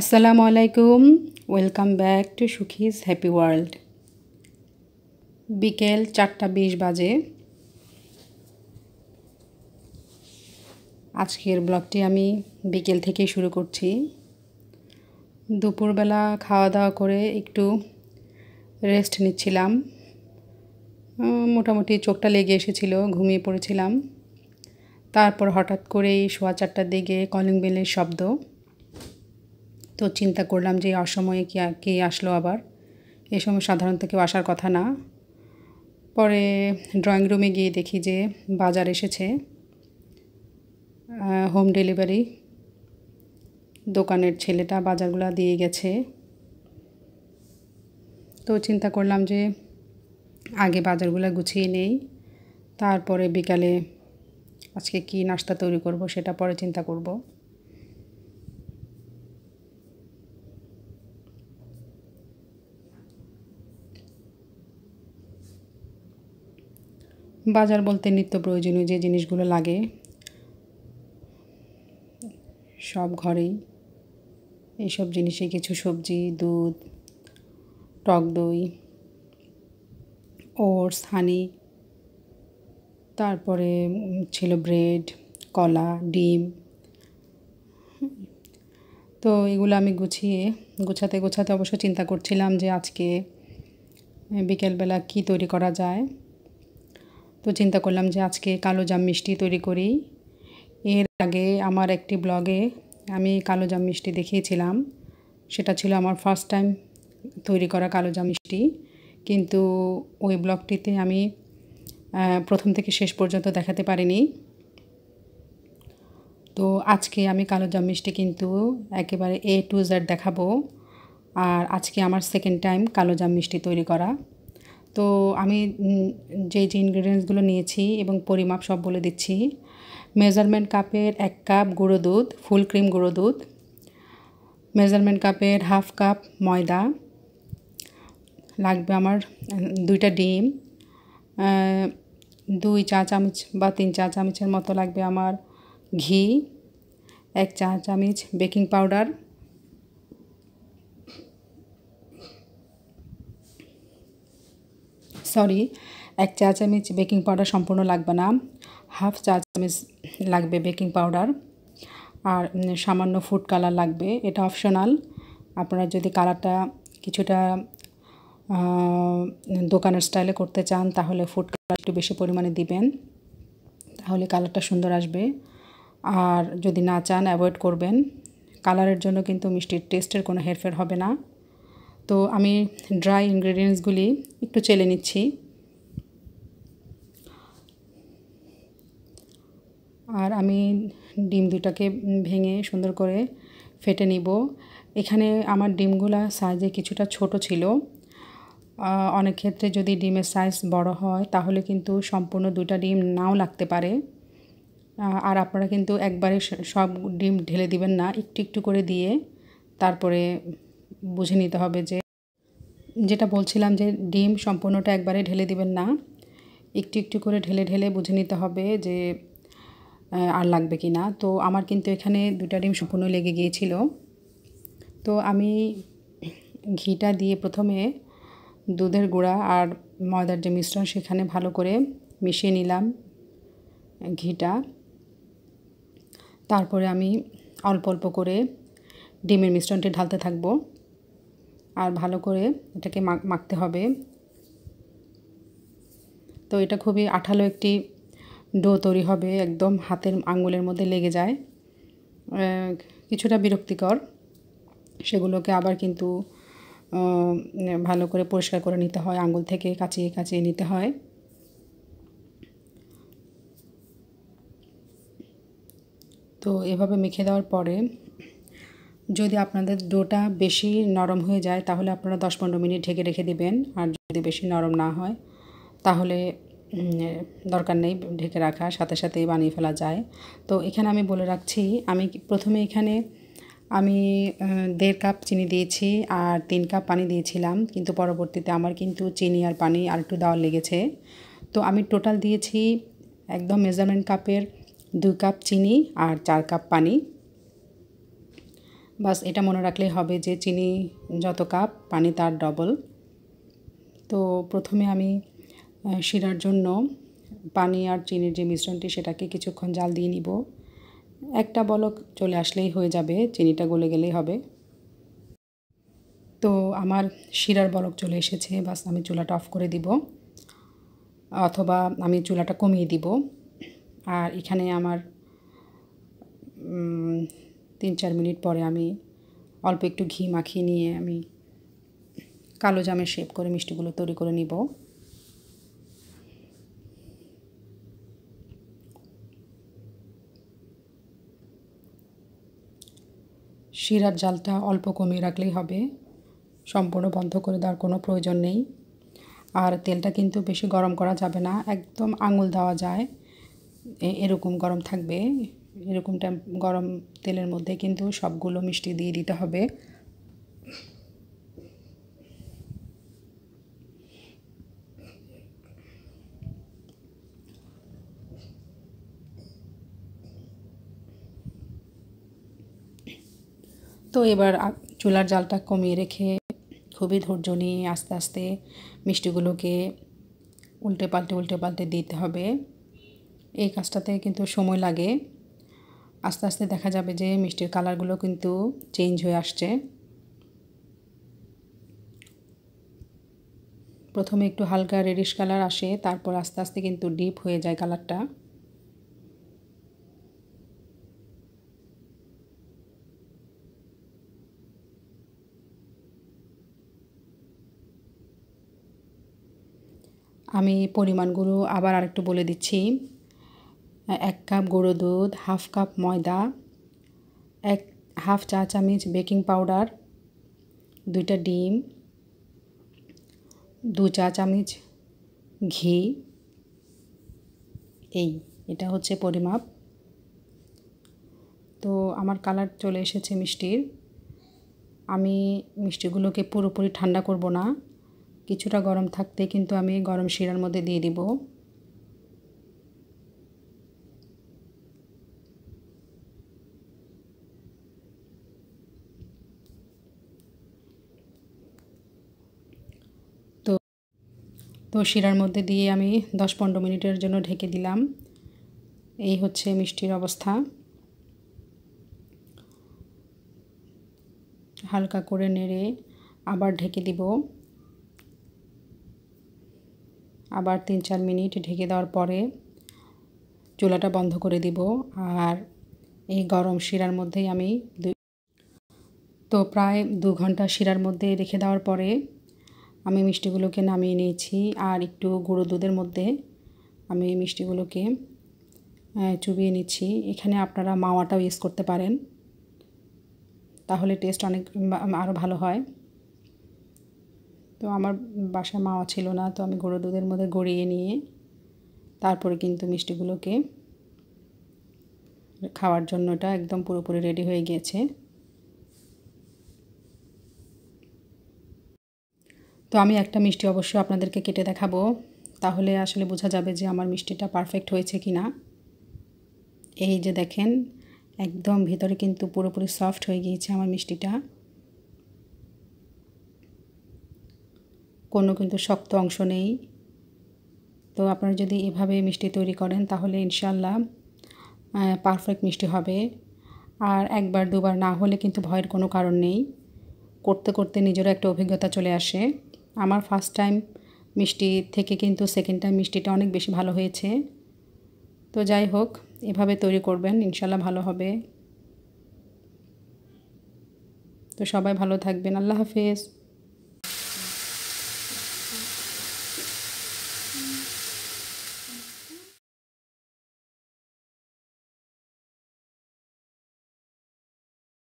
আসসালামু আলাইকুম welcome back to সুখিজ হ্যাপি ওয়ার্ল্ড বিকেল চারটা বিশ বাজে আজকের ব্লগটি আমি বিকেল থেকে শুরু করছি দুপুরবেলা খাওয়া দাওয়া করে একটু রেস্ট নিচ্ছিলাম মোটামুটি চোখটা লেগে এসেছিল ঘুমিয়ে পড়েছিলাম তারপর হঠাৎ করেই সোয়া চারটার দিকে কলিং বেলের শব্দ তো চিন্তা করলাম যে অসময়ে কে কে আসলো আবার এ সময় সাধারণত কেউ আসার কথা না পরে ড্রয়িং রুমে গিয়ে দেখি যে বাজার এসেছে হোম ডেলিভারি দোকানের ছেলেটা বাজারগুলো দিয়ে গেছে তো চিন্তা করলাম যে আগে বাজারগুলো গুছিয়ে নেই তারপরে বিকালে আজকে কি নাস্তা তৈরি করব সেটা পরে চিন্তা করব বাজার বলতে নিত্য প্রয়োজনীয় যে জিনিসগুলো লাগে সব ঘরেই এইসব জিনিসে কিছু সবজি দুধ টক দই ওটস হানি তারপরে ছিল ব্রেড কলা ডিম তো এগুলো আমি গুছিয়ে গুছাতে গুছাতে অবশ্য চিন্তা করছিলাম যে আজকে বিকেলবেলা কি তৈরি করা যায় তো চিন্তা করলাম যে আজকে কালো জাম মিষ্টি তৈরি করি এর আগে আমার একটি ব্লগে আমি কালো জাম মিষ্টি দেখিয়েছিলাম সেটা ছিল আমার ফার্স্ট টাইম তৈরি করা কালো জাম মিষ্টি কিন্তু ওই ব্লগটিতে আমি প্রথম থেকে শেষ পর্যন্ত দেখাতে পারিনি তো আজকে আমি কালো জাম মিষ্টি কিন্তু একেবারে এ টু জেড দেখাবো আর আজকে আমার সেকেন্ড টাইম কালো জাম মিষ্টি তৈরি করা তো আমি যে যে ইনগ্রিডিয়েন্টসগুলো নিয়েছি এবং পরিমাপ সব বলে দিচ্ছি মেজারমেন্ট কাপের এক কাপ গুঁড়ো দুধ ফুল ক্রিম গুঁড়ো দুধ মেজারমেন্ট কাপের হাফ কাপ ময়দা লাগবে আমার দুইটা ডিম দুই চা চামচ বা তিন চা চামচের মতো লাগবে আমার ঘি এক চা চামচ বেকিং পাউডার সরি এক চা চামচ বেকিং পাউডার সম্পূর্ণ লাগবে না হাফ চা চামচ লাগবে বেকিং পাউডার আর সামান্য ফুড কালার লাগবে এটা অপশনাল আপনারা যদি কালারটা কিছুটা দোকানের স্টাইলে করতে চান তাহলে ফুড কালার একটু বেশি পরিমাণে দিবেন তাহলে কালারটা সুন্দর আসবে আর যদি না চান অ্যাভয়েড করবেন কালারের জন্য কিন্তু মিষ্টির টেস্টের কোনো হেরফের হবে না তো আমি ড্রাই ইনগ্রেডিয়েন্টসগুলি একটু চেলে নিচ্ছি আর আমি ডিম দুটাকে ভেঙে সুন্দর করে ফেটে নিব এখানে আমার ডিমগুলা সাইজে কিছুটা ছোট ছিল অনেক ক্ষেত্রে যদি ডিমের সাইজ বড় হয় তাহলে কিন্তু সম্পূর্ণ দুটা ডিম নাও লাগতে পারে আর আপনারা কিন্তু একবারে সব ডিম ঢেলে দিবেন না একটু একটু করে দিয়ে তারপরে বুঝে নিতে হবে যে যেটা বলছিলাম যে ডিম সম্পূর্ণটা একবারে ঢেলে দিবেন না একটু একটু করে ঢেলে ঢেলে বুঝে নিতে হবে যে আর লাগবে কি না তো আমার কিন্তু এখানে দুটা ডিম সম্পূর্ণ লেগে গিয়েছিল তো আমি ঘিটা দিয়ে প্রথমে দুধের গুঁড়া আর ময়দার যে মিশ্রণ সেখানে ভালো করে মিশিয়ে নিলাম ঘিটা তারপরে আমি অল্প অল্প করে ডিমের মিশ্রণটি ঢালতে থাকবো আর ভালো করে এটাকে মাখতে হবে তো এটা খুবই আঠালো একটি ডো তৈরি হবে একদম হাতের আঙ্গুলের মধ্যে লেগে যায় কিছুটা বিরক্তিকর সেগুলোকে আবার কিন্তু ভালো করে পরিষ্কার করে নিতে হয় আঙ্গুল থেকে কাচিয়ে কাচিয়ে নিতে হয় তো এভাবে মেখে দেওয়ার পরে যদি আপনাদের ডোটা বেশি নরম হয়ে যায় তাহলে আপনারা দশ পনেরো মিনিট ঢেকে রেখে দিবেন আর যদি বেশি নরম না হয় তাহলে দরকার নেই ঢেকে রাখা সাথে সাথেই বানিয়ে ফেলা যায় তো এখানে আমি বলে রাখছি আমি প্রথমে এখানে আমি দেড় কাপ চিনি দিয়েছি আর তিন কাপ পানি দিয়েছিলাম কিন্তু পরবর্তীতে আমার কিন্তু চিনি আর পানি আর একটু দেওয়ার লেগেছে তো আমি টোটাল দিয়েছি একদম মেজারমেন্ট কাপের দুই কাপ চিনি আর চার কাপ পানি বাস এটা মনে রাখলেই হবে যে চিনি যত কাপ পানি তার ডবল তো প্রথমে আমি শিরার জন্য পানি আর চিনির যে মিশ্রণটি সেটাকে কিছুক্ষণ জাল দিয়ে নিব একটা বলক চলে আসলেই হয়ে যাবে চিনিটা গলে গেলেই হবে তো আমার শিরার বলক চলে এসেছে বাস আমি চুলাটা অফ করে দিব অথবা আমি চুলাটা কমিয়ে দিব আর এখানে আমার তিন চার মিনিট পরে আমি অল্প একটু ঘি মাখিয়ে নিয়ে আমি কালো জামে শেপ করে মিষ্টিগুলো তৈরি করে নিব শিরার জালটা অল্প কমিয়ে রাখলেই হবে সম্পূর্ণ বন্ধ করে দেওয়ার কোনো প্রয়োজন নেই আর তেলটা কিন্তু বেশি গরম করা যাবে না একদম আঙুল দেওয়া যায় এরকম গরম থাকবে এরকম গরম তেলের মধ্যে কিন্তু সবগুলো মিষ্টি দিয়ে দিতে হবে তো এবার চুলার জালটা কমিয়ে রেখে খুবই ধৈর্য নিয়ে আস্তে আস্তে মিষ্টিগুলোকে উল্টে পাল্টে উল্টে পাল্টে দিতে হবে এই কাজটাতে কিন্তু সময় লাগে আস্তে আস্তে দেখা যাবে যে মিষ্টির কালারগুলো কিন্তু চেঞ্জ হয়ে আসছে প্রথমে একটু হালকা রেডিশ কালার আসে তারপর আস্তে আস্তে কিন্তু ডিপ হয়ে যায় কালারটা আমি পরিমাণগুলো আবার আরেকটু বলে দিচ্ছি এক কাপ গুঁড়ো দুধ হাফ কাপ ময়দা এক হাফ চা চামচ বেকিং পাউডার দুইটা ডিম দু চা চামচ ঘি এই এটা হচ্ছে পরিমাপ তো আমার কালার চলে এসেছে মিষ্টির আমি মিষ্টিগুলোকে পুরোপুরি ঠান্ডা করব না কিছুটা গরম থাকতে কিন্তু আমি গরম শিরার মধ্যে দিয়ে দিব তো শিরার মধ্যে দিয়ে আমি দশ পনেরো মিনিটের জন্য ঢেকে দিলাম এই হচ্ছে মিষ্টির অবস্থা হালকা করে নেড়ে আবার ঢেকে দিব আবার তিন চার মিনিট ঢেকে দেওয়ার পরে চুলাটা বন্ধ করে দিব আর এই গরম শিরার মধ্যেই আমি তো প্রায় দু ঘন্টা শিরার মধ্যে রেখে দেওয়ার পরে আমি মিষ্টিগুলোকে নামিয়ে নিয়েছি আর একটু গুঁড়ো দুধের মধ্যে আমি মিষ্টিগুলোকে চুবিয়ে নিচ্ছি এখানে আপনারা মাওয়াটাও ইউজ করতে পারেন তাহলে টেস্ট অনেক আরও ভালো হয় তো আমার বাসায় মাওয়া ছিল না তো আমি গুঁড়ো দুধের মধ্যে গড়িয়ে নিয়ে তারপরে কিন্তু মিষ্টিগুলোকে খাওয়ার জন্যটা একদম পুরোপুরি রেডি হয়ে গিয়েছে তো আমি একটা মিষ্টি অবশ্যই আপনাদেরকে কেটে দেখাবো তাহলে আসলে বোঝা যাবে যে আমার মিষ্টিটা পারফেক্ট হয়েছে কি না এই যে দেখেন একদম ভিতরে কিন্তু পুরোপুরি সফট হয়ে গিয়েছে আমার মিষ্টিটা কোনো কিন্তু শক্ত অংশ নেই তো আপনারা যদি এভাবে মিষ্টি তৈরি করেন তাহলে ইনশাল্লাহ পারফেক্ট মিষ্টি হবে আর একবার দুবার না হলে কিন্তু ভয়ের কোনো কারণ নেই করতে করতে নিজেরও একটা অভিজ্ঞতা চলে আসে আমার ফার্স্ট টাইম মিষ্টি থেকে কিন্তু সেকেন্ড টাইম মিষ্টিটা অনেক বেশি ভালো হয়েছে তো যাই হোক এভাবে তৈরি করবেন ইনশাল্লাহ ভালো হবে তো সবাই ভালো থাকবেন আল্লাহ হাফেজ